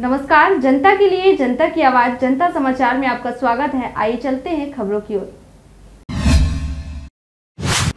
नमस्कार जनता के लिए जनता की आवाज जनता समाचार में आपका स्वागत है आइए चलते हैं खबरों की ओर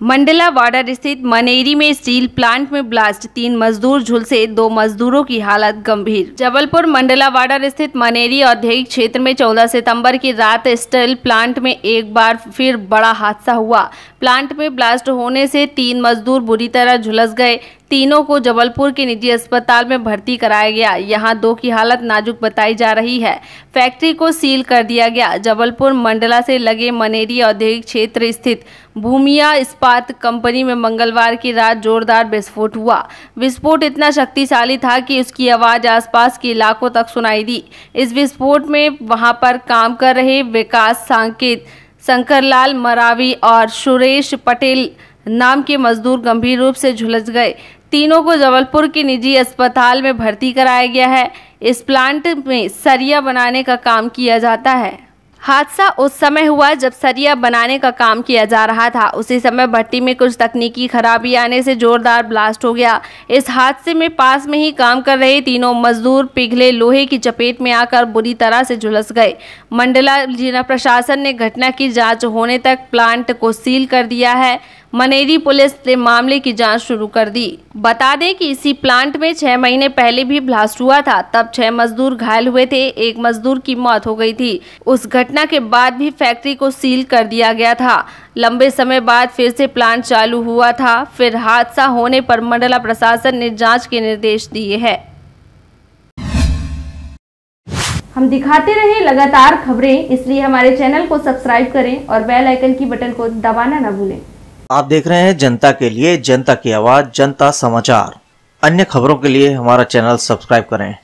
मंडला वाडर स्थित मनेरी में स्टील प्लांट में ब्लास्ट तीन मजदूर झुलसे दो मजदूरों की हालत गंभीर जबलपुर मंडला वाडर स्थित मनेरी औद्योगिक क्षेत्र में 14 सितंबर की रात स्टील प्लांट में एक बार फिर बड़ा हादसा हुआ प्लांट में ब्लास्ट होने से तीन मजदूर बुरी तरह झुलस गए तीनों को जबलपुर के निजी अस्पताल में भर्ती कराया गया यहां दो की हालत नाजुक बताई जा रही है फैक्ट्री को सील कर दिया गया जबलपुर मंडला से लगे मनेरी औद्योगिक क्षेत्र स्थित भूमिया इस्पात कंपनी में मंगलवार की रात जोरदार विस्फोट हुआ विस्फोट इतना शक्तिशाली था कि उसकी आवाज आसपास के इलाकों तक सुनाई दी इस विस्फोट में वहां पर काम कर रहे विकास सांकेत शंकरलाल मरावी और सुरेश पटेल नाम के मजदूर गंभीर रूप से झुलस गए तीनों को जबलपुर के निजी अस्पताल में भर्ती कराया गया है इस प्लांट में सरिया बनाने का काम किया जाता है हादसा उस समय हुआ जब सरिया बनाने का काम किया जा रहा था उसी समय भट्टी में कुछ तकनीकी खराबी आने से जोरदार ब्लास्ट हो गया इस हादसे में पास में ही काम कर रहे तीनों मजदूर पिघले लोहे की चपेट में आकर बुरी तरह से झुलस गए मंडला जिला प्रशासन ने घटना की जांच होने तक प्लांट को सील कर दिया है मनेरी पुलिस ने मामले की जांच शुरू कर दी बता दें कि इसी प्लांट में छह महीने पहले भी ब्लास्ट हुआ था तब छह मजदूर घायल हुए थे एक मजदूर की मौत हो गई थी उस घटना के बाद भी फैक्ट्री को सील कर दिया गया था लंबे समय बाद फिर से प्लांट चालू हुआ था फिर हादसा होने पर मंडला प्रशासन ने जाँच के निर्देश दिए है हम दिखाते रहे लगातार खबरें इसलिए हमारे चैनल को सब्सक्राइब करें और बेल आइकन की बटन को दबाना न भूलें आप देख रहे हैं जनता के लिए जनता की आवाज जनता समाचार अन्य खबरों के लिए हमारा चैनल सब्सक्राइब करें